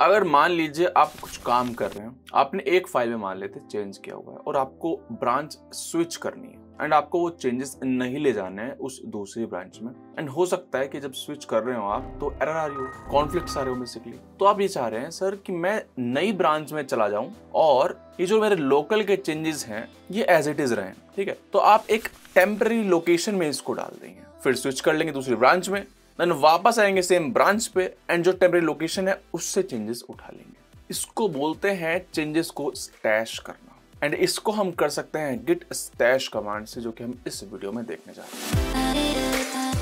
अगर मान लीजिए आप कुछ काम कर रहे हो आपने एक फाइल में मान लेते चेंज किया हुआ है और आपको ब्रांच स्विच करनी है एंड आपको वो चेंजेस नहीं ले जाने हैं उस दूसरी ब्रांच में एंड हो सकता है कि जब स्विच कर रहे हो आप तो एरर आ रही हो कॉन्फ्लिक्ट आ रहे हो बेसिकली तो आप ये चाह रहे हैं सर कि मैं नई ब्रांच में चला जाऊं और ये जो मेरे लोकल के चेंजेस हैं ये एज इट इज रहे ठीक है तो आप एक टेम्पररी लोकेशन में इसको डाल देंगे फिर स्विच कर लेंगे दूसरी ब्रांच में देन वापस आएंगे सेम ब्रांच पे एंड जो टेम्परे लोकेशन है उससे चेंजेस उठा लेंगे इसको बोलते हैं चेंजेस को स्टैश करना एंड इसको हम कर सकते हैं गिट स्टैश कमांड से जो कि हम इस वीडियो में देखने जा रहे हैं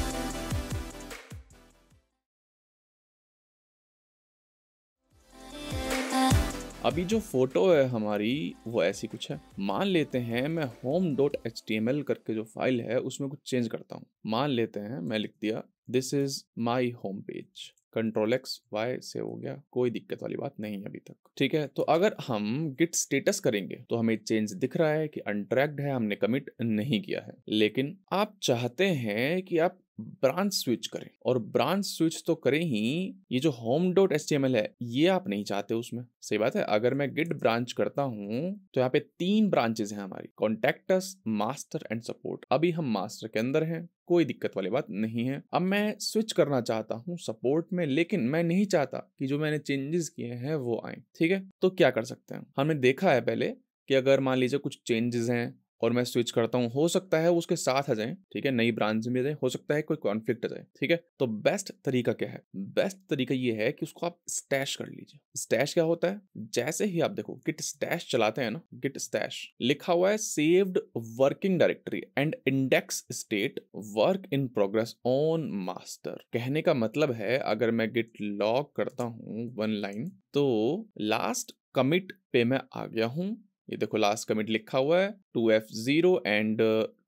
अभी जो फोटो है हमारी वो ऐसी कुछ है मान लेते हैं मैं होम डॉट एच करके जो फाइल है उसमें कुछ चेंज करता हूँ मान लेते हैं मैं लिख दिया this is my home page control X Y से हो गया कोई दिक्कत वाली बात नहीं है अभी तक ठीक है तो अगर हम गिट स्टेटस करेंगे तो हमें चेंज दिख रहा है कि अनट्रैक्ड है हमने कमिट नहीं किया है लेकिन आप चाहते हैं कि आप ब्रांच स्विच करें और ब्रांच स्विच तो करें ही ये जो होम डॉट एस है ये आप नहीं चाहते उसमें सही बात है अगर मैं गिट ब्रांच करता हूँ तो यहाँ पे तीन ब्रांचेज हैं हमारी कॉन्टेक्टस मास्टर एंड सपोर्ट अभी हम मास्टर के अंदर हैं कोई दिक्कत वाली बात नहीं है अब मैं स्विच करना चाहता हूँ सपोर्ट में लेकिन मैं नहीं चाहता कि जो मैंने चेंजेस किए हैं वो आए ठीक है तो क्या कर सकते हैं हमने देखा है पहले कि अगर मान लीजिए कुछ चेंजेस हैं और मैं स्विच करता हूँ हो सकता है उसके साथ आ जाए ठीक है नई ब्रांच में जाए हो सकता है कोई कॉन्फ्लिक्ट आ जाए ठीक है तो बेस्ट तरीका क्या है बेस्ट तरीका ये है कि उसको आप स्टैश कर लीजिए स्टैश क्या होता है जैसे ही आप देखो गिट स्टैश चलाते हैं ना गिट स्टैश लिखा हुआ है saved working directory and index state work in progress on master कहने का मतलब है अगर मैं गिट लॉग करता हूँ वन लाइन तो लास्ट कमिट पे मैं आ गया हूँ ये देखो लास्ट कमिट लिखा हुआ है two F zero and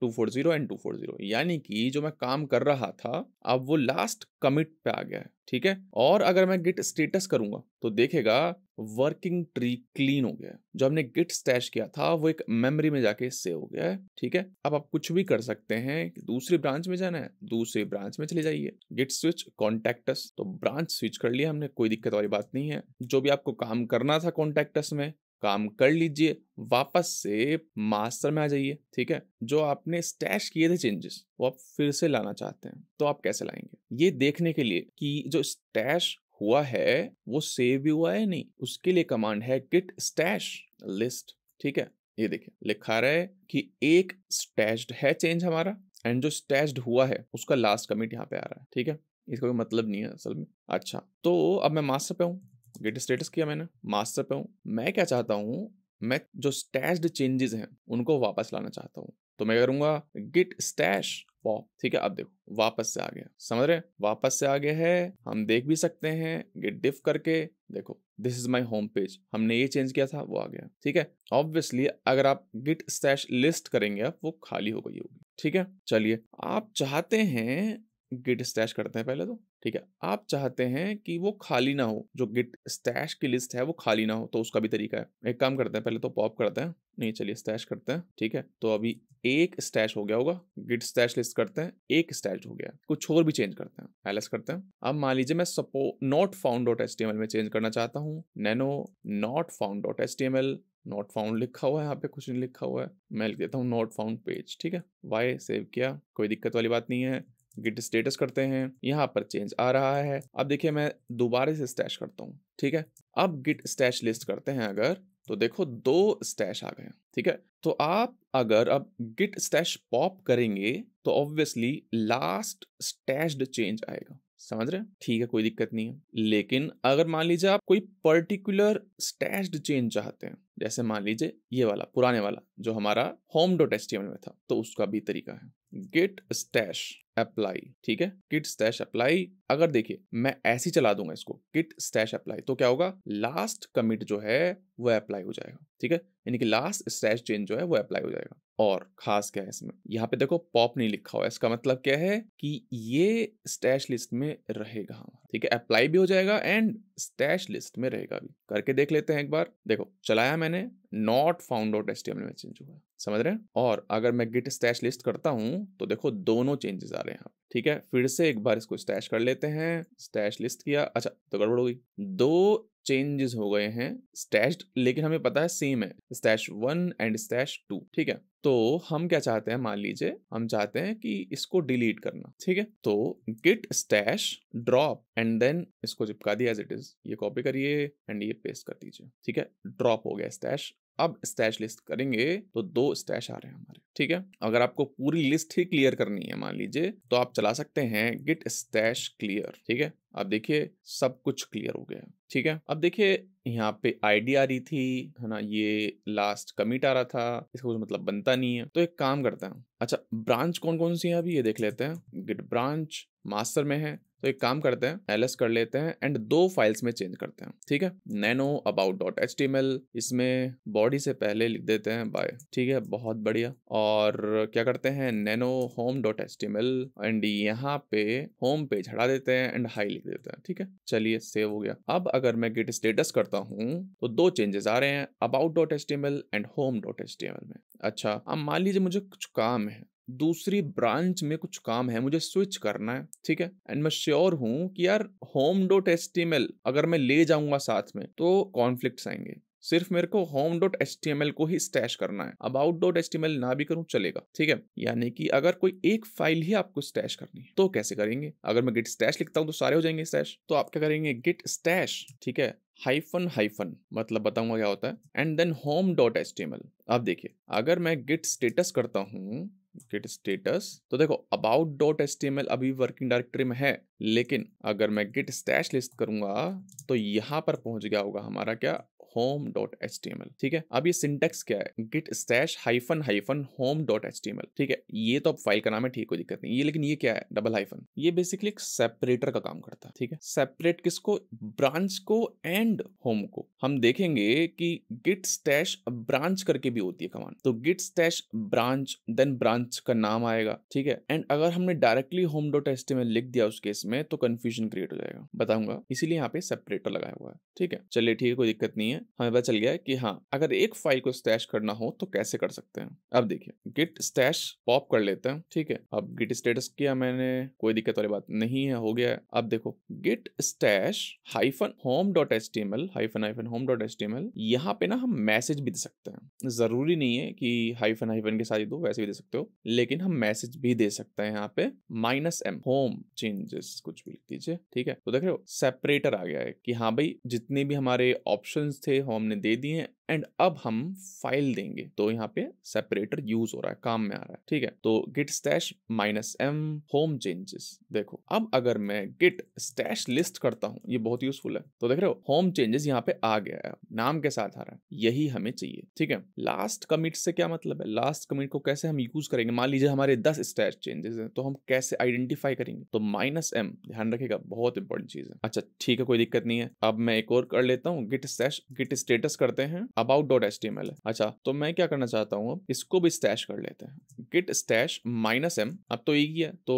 two four zero and two four zero यानी कि जो मैं काम कर रहा था अब वो लास्ट कमिट पे आ गया है ठीक है और अगर मैं गिट स्टेटस करूंगा तो देखेगा वर्किंग ट्री क्लीन हो गया है जो हमने गिट स्टैश किया था वो एक मेमोरी में जाके सेव हो गया है ठीक है अब आप कुछ भी कर सकते हैं दूसरी ब्रांच में जाना है दूसरी ब्रांच में चले जाइए गिट स्विच कॉन्टेक्टस तो ब्रांच स्विच कर लिया हमने कोई दिक्कत वाली बात नहीं है जो भी आपको काम करना था कॉन्टेक्टस में काम कर लीजिए वापस से मास्टर में आ जाइए ठीक है जो आपने स्टैश किए थे चेंजेस वो आप फिर से लाना चाहते हैं तो आप कैसे लाएंगे ये देखने के लिए कि जो स्टैश हुआ है वो सेव भी हुआ है नहीं उसके लिए कमांड है किट स्टैश लिस्ट ठीक है ये देखिए लिखा रहा है कि एक स्टैश्ड है चेंज हमारा एंड जो स्टैश्ड हुआ है उसका लास्ट कमिट यहाँ पे आ रहा है ठीक है इसका कोई मतलब नहीं है असल में अच्छा तो अब मैं मास्टर पे हूँ गेट स्टेटस किया मैंने मास्टर पे हूँ मैं क्या चाहता हूँ मैं जो स्टैश्ड चेंजेस हैं उनको वापस लाना चाहता हूँ तो मैं करूंगा गिट स्टैश पॉप ठीक है अब देखो वापस से आ गया समझ रहे वापस से आ गया है हम देख भी सकते हैं गिट डिफ करके देखो this is my home page हमने ये चेंज किया था वो आ गया ठीक है ऑब्वियसली अगर आप गिट स्टैश लिस्ट करेंगे आप वो खाली हो गई होगी ठीक है चलिए आप चाहते हैं गिट स्टैश करते हैं पहले तो ठीक है आप चाहते हैं कि वो खाली ना हो जो गिट स्टैश की लिस्ट है वो खाली ना हो तो उसका भी तरीका है एक काम करते हैं पहले तो पॉप करते हैं नहीं चलिए स्टैश करते हैं ठीक है तो अभी एक स्टैश हो गया होगा गिट स्टैश लिस्ट करते हैं एक स्टैश हो गया कुछ और भी चेंज करते हैं एलएस करते हैं अब मान लीजिए मैं suppose not found dot H में चेंज करना चाहता हूँ nano not found dot L not found लिखा हुआ है यहाँ पे कुछ नहीं लिखा हुआ है मैं लिख देता हूँ नॉट फाउंड पेज ठीक है वाई सेव किया कोई दिक्कत वाली बात नहीं है गिट स्टेटस करते हैं यहाँ पर चेंज आ रहा है अब देखिए मैं दोबारा से स्टैश करता हूँ ठीक है अब गिट स्टैश लिस्ट करते हैं अगर तो देखो दो स्टैश आ गए ठीक है तो आप अगर अब गिट स्टैश पॉप करेंगे तो ऑब्वियसली लास्ट स्टैश्ड चेंज आएगा समझ रहे ठीक है कोई दिक्कत नहीं है लेकिन अगर मान लीजिए आप कोई पर्टिकुलर स्टैश्ड चेंज चाहते हैं जैसे मान लीजिए ये वाला पुराने वाला जो हमारा होम डोट एस में था तो उसका भी तरीका है गिट स्टैश अप्लाई ठीक है किट स्टैश अप्लाई अगर देखिए मैं ऐसी चला दूंगा इसको किट स्टैश अप्लाई तो क्या होगा लास्ट कमिट जो है वो अप्लाई हो जाएगा ठीक है यानी कि लास्ट स्टैश चेंज जो है वो अप्लाई हो जाएगा और खास क्या है इसमें यहाँ पे देखो पॉप नहीं लिखा हुआ इसका मतलब क्या है कि ये स्टैश लिस्ट में रहेगा ठीक है अप्लाई भी हो जाएगा एंड स्टैश लिस्ट में रहेगा भी करके देख लेते हैं एक बार देखो चलाया मैंने नॉट फाउंड आउट एस में चेंज हुआ समझ रहे हैं और अगर मैं गिट स्टैश लिस्ट करता हूँ तो देखो दोनों चेंजेस आ रहे रहे हैं ठीक है फिर से एक बार इसको स्टैश कर लेते हैं स्टैश लिस्ट किया अच्छा तो गड़बड़ हो गई दो चेंजेस हो गए हैं स्टैश लेकिन हमें पता है सेम है stash one and stash two ठीक है तो हम क्या चाहते हैं मान लीजिए हम चाहते हैं कि इसको डिलीट करना ठीक है तो git stash drop and then इसको चिपका दिया एज इट इज ये कॉपी करिए एंड ये पेस्ट कर दीजिए ठीक है ड्रॉप हो गया स्टैश अब स्टैश लिस्ट करेंगे तो दो स्टैश आ रहे हैं हमारे ठीक है अगर आपको पूरी लिस्ट ही क्लियर करनी है मान लीजिए तो आप चला सकते हैं गिट स्टैश क्लियर ठीक है अब देखिए सब कुछ क्लियर हो गया ठीक है अब देखिए यहाँ पे आईडी आ रही थी है ना ये लास्ट कमिट आ रहा था इसका कुछ मतलब बनता नहीं है तो एक काम करता हैं अच्छा ब्रांच कौन कौन सी है अभी ये देख लेते हैं गिट ब्रांच मास्टर में है तो एक काम करते हैं एल कर लेते हैं एंड दो फाइल्स में चेंज करते हैं ठीक है नैनो अबाउट डॉट एच इसमें बॉडी से पहले लिख देते हैं बाय ठीक है बहुत बढ़िया और क्या करते हैं nano home dot H and यहाँ पे होम पेज हटा देते हैं एंड हाई लिख देते हैं ठीक है चलिए सेव हो गया अब अगर मैं गिट स्टेटस करता हूँ तो दो चेंजेस आ रहे हैं about dot H and home dot H में अच्छा अब मान लीजिए मुझे कुछ काम है दूसरी ब्रांच में कुछ काम है मुझे स्विच करना है ठीक है एंड मैं श्योर हूं कि यार होम डॉट एस अगर मैं ले जाऊंगा साथ में तो कॉन्फ्लिक्ट आएंगे सिर्फ मेरे को home dot S T M L को ही स्टैश करना है about dot S T M L ना भी करूं चलेगा ठीक है यानी कि अगर कोई एक फाइल ही आपको स्टैश करनी है तो कैसे करेंगे अगर मैं गिट स्टैश लिखता हूं तो सारे हो जाएंगे स्टैश तो आप क्या करेंगे गिट स्टैश ठीक है हाइफन हाइफन मतलब बताऊंगा क्या होता है and then home dot S T M L अब देखिए अगर मैं गिट स्टेटस करता हूँ गेट स्टेटस तो देखो टी एम एल अभी वर्किंग डायरेक्टरी में है लेकिन अगर मैं गेट स्टैश लिस्ट करूंगा तो यहाँ पर पहुंच गया होगा हमारा क्या home dot H T M L ठीक है अब ये सिंटेक्स क्या है git stash hyphen hyphen home dot H T M L ठीक है ये तो अब फाइल का नाम है ठीक कोई दिक्कत नहीं ये लेकिन ये क्या है डबल हाइफन ये बेसिकली एक सेपरेटर का काम करता है ठीक है सेपरेट किसको ब्रांच को एंड होम को हम देखेंगे कि गिट स्टैश ब्रांच करके भी होती है कमान तो git stash branch then branch का नाम आएगा ठीक है एंड अगर हमने directly home dot S L लिख दिया उस केस में तो कंफ्यूजन क्रिएट हो जाएगा बताऊंगा इसीलिए यहाँ पे सेपरेटर लगाया हुआ है ठीक है चलिए ठीक है कोई दिक्कत नहीं है है हमें पता चल गया है कि हाँ अगर एक फाइल को स्टैश करना हो तो कैसे कर सकते हैं अब देखिए गिट स्टैश पॉप कर लेते हैं ठीक है अब गिट स्टेटस किया मैंने कोई दिक्कत वाली बात नहीं है हो गया है अब देखो git stash hyphen home dot H T M L hyphen hyphen home dot H T M L यहाँ पे ना हम मैसेज भी दे सकते हैं जरूरी नहीं है कि हाइफन हाइफन के साथ ही दो वैसे भी दे सकते हो लेकिन हम मैसेज भी दे सकते हैं यहाँ पे माइनस एम होम चेंजेस कुछ भी लिख दीजिए ठीक है तो देख रहे हो सेपरेटर आ गया है कि हाँ भाई जितने भी हमारे ऑप्शन थे वो हमने दे दिए एंड अब हम फाइल देंगे तो यहाँ पे सेपरेटर यूज हो रहा है काम में आ रहा है ठीक है तो git stash minus M home changes देखो अब अगर मैं गिट स्टैश लिस्ट करता हूँ ये बहुत यूजफुल है तो देख रहे हो होम चेंजेस यहाँ पे आ गया है नाम के साथ आ रहा है यही हमें चाहिए ठीक है लास्ट कमिट से क्या मतलब है लास्ट कमिट को कैसे हम यूज करेंगे मान लीजिए हमारे दस स्टैश चेंजेस है तो हम कैसे आइडेंटिफाई करेंगे तो माइनस एम ध्यान रखेगा बहुत इंपॉर्टेंट चीज है अच्छा ठीक है कोई दिक्कत नहीं है अब मैं एक और कर लेता हूँ गिट स्टैश गिट स्टेटस करते हैं about dot T M L अच्छा तो मैं क्या करना चाहता हूँ अब इसको भी स्टैश कर लेते हैं गिट स्टैश माइनस एम अब तो यही है तो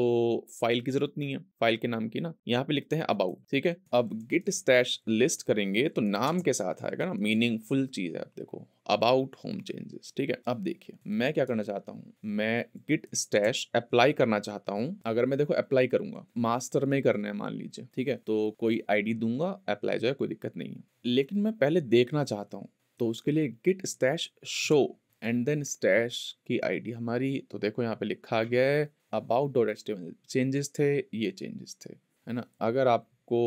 फाइल की जरूरत नहीं है फाइल के नाम की ना यहाँ पे लिखते हैं अबाउट ठीक है अब गिट स्टैश लिस्ट करेंगे तो नाम के साथ आएगा ना मीनिंगफुल चीज है अब देखो अबाउट होम चेंजेस ठीक है अब देखिए मैं क्या करना चाहता हूँ मैं गिट स्टैश अप्लाई करना चाहता हूँ अगर मैं देखो अप्लाई करूंगा मास्टर में करना है मान लीजिए ठीक है तो कोई आईडी दूंगा अप्लाई जो है कोई दिक्कत नहीं है लेकिन मैं पहले देखना चाहता हूँ तो उसके लिए git stash show and then stash की आईडी हमारी तो देखो यहाँ पे लिखा गया है अबाउट डॉट एच चेंजेस थे ये चेंजेस थे है ना अगर आपको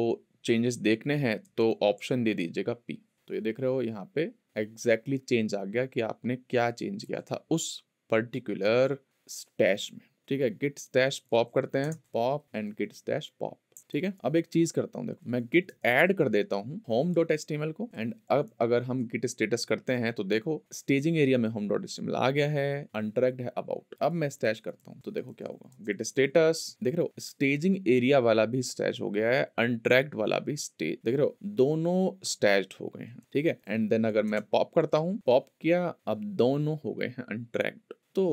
चेंजेस देखने हैं तो ऑप्शन दे दीजिएगा पी तो ये देख रहे हो यहाँ पे एग्जैक्टली exactly चेंज आ गया कि आपने क्या चेंज किया था उस पर्टिकुलर स्टैश में ठीक है गिट स्टैश पॉप करते हैं pop and git stash pop ठीक है अब एक चीज करता हूँ देखो मैं गिट एड कर देता हूँ home dot S T M L को एंड अब अगर हम गिट स्टेटस करते हैं तो देखो स्टेजिंग एरिया में home dot S T M L आ गया है अनट्रैक्ट है अबाउट अब मैं स्टैच करता हूँ तो देखो क्या होगा गिट स्टेटस देख रहे हो स्टेजिंग एरिया वाला भी स्टैच हो गया है अनट्रैक्ट वाला भी स्टेज देख रहे हो दोनों स्टैच हो गए हैं ठीक है एंड देन अगर मैं पॉप करता हूँ पॉप किया अब दोनों हो गए हैं अनट्रैक्ट तो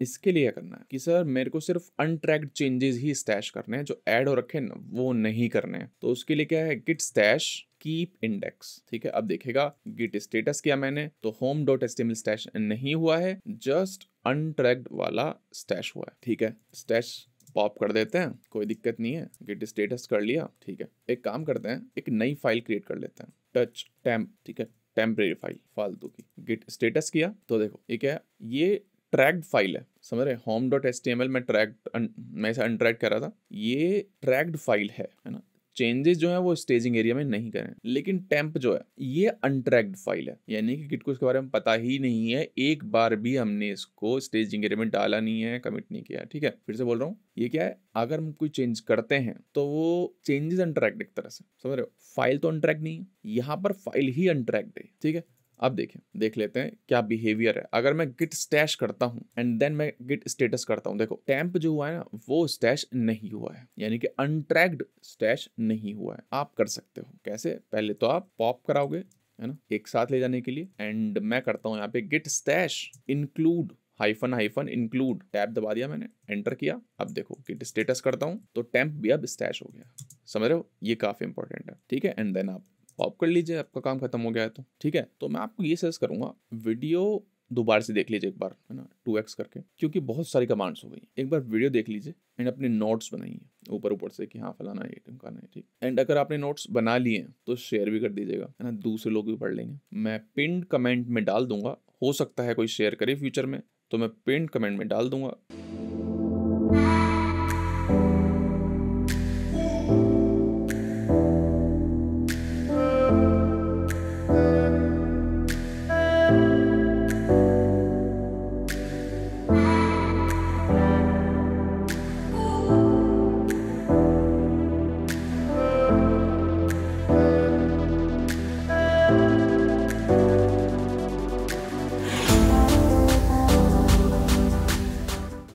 इसके लिए करना है कि सर मेरे को सिर्फ अनट्रैक्ड चेंजेस ही स्टैश करने हैं जो ऐड हो रखे ना वो नहीं करने हैं तो उसके लिए क्या है गिट स्टैश कीप इंडेक्स ठीक है अब देखेगा गिट स्टेटस किया मैंने तो होम डॉट एस्टिमल स्टैश नहीं हुआ है जस्ट अनट्रैक्ड वाला स्टैश हुआ है ठीक है स्टैश पॉप कर देते हैं कोई दिक्कत नहीं है गिट स्टेटस कर लिया ठीक है एक काम करते हैं एक नई फाइल क्रिएट कर लेते हैं टच टैम ठीक है टेम्परेरी फाइल फालतू की गिट स्टेटस किया तो देखो ठीक है ये ट्रैक्ड फाइल है समझ रहे home dot S T M L में ट्रैक्ड मैं इसे अनट्रैक्ट कर रहा था ये ट्रैक्ड फाइल है है ना चेंजेस जो है वो स्टेजिंग एरिया में नहीं करें लेकिन टेम्प जो है ये अनट्रैक्ड फाइल है यानी कि किट को इसके बारे में पता ही नहीं है एक बार भी हमने इसको स्टेजिंग एरिया में डाला नहीं है कमिट नहीं किया ठीक है फिर से बोल रहा हूँ ये क्या है अगर हम कोई चेंज करते हैं तो वो चेंजेस अनट्रैक्ट एक तरह से समझ रहे हो फाइल तो अनट्रैक्ट नहीं है यहाँ पर फाइल ही अनट्रैक्ट है ठीक है अब देखें देख लेते हैं क्या बिहेवियर है अगर मैं गिट स्टैश करता हूँ एंड देन मैं गिट स्टेटस करता हूँ देखो टैंप जो हुआ है ना वो स्टैश नहीं हुआ है यानी कि अनट्रैक्ड स्टैश नहीं हुआ है आप कर सकते हो कैसे पहले तो आप पॉप कराओगे है ना एक साथ ले जाने के लिए एंड मैं करता हूँ यहाँ पे git stash include hyphen hyphen include tab दबा दिया मैंने एंटर किया अब देखो कि स्टेटस करता हूँ तो टैंप भी अब स्टैश हो गया समझ रहे हो ये काफी इंपॉर्टेंट है ठीक है एंड देन आप ऑफ कर लीजिए आपका काम खत्म हो गया है तो ठीक है तो मैं आपको ये सजेस्ट करूँगा वीडियो दोबारा से देख लीजिए एक बार है ना टू एक्स करके क्योंकि बहुत सारी कमांड्स हो गई एक बार वीडियो देख लीजिए एंड अपने नोट्स बनाइए ऊपर ऊपर से कि हाँ फलाना ये करना है ठीक एंड अगर आपने नोट्स बना लिए तो शेयर भी कर दीजिएगा है ना दूसरे लोग भी पढ़ लेंगे मैं पिंड कमेंट में डाल दूंगा हो सकता है कोई शेयर करे फ्यूचर में तो मैं पिंड कमेंट में डाल दूंगा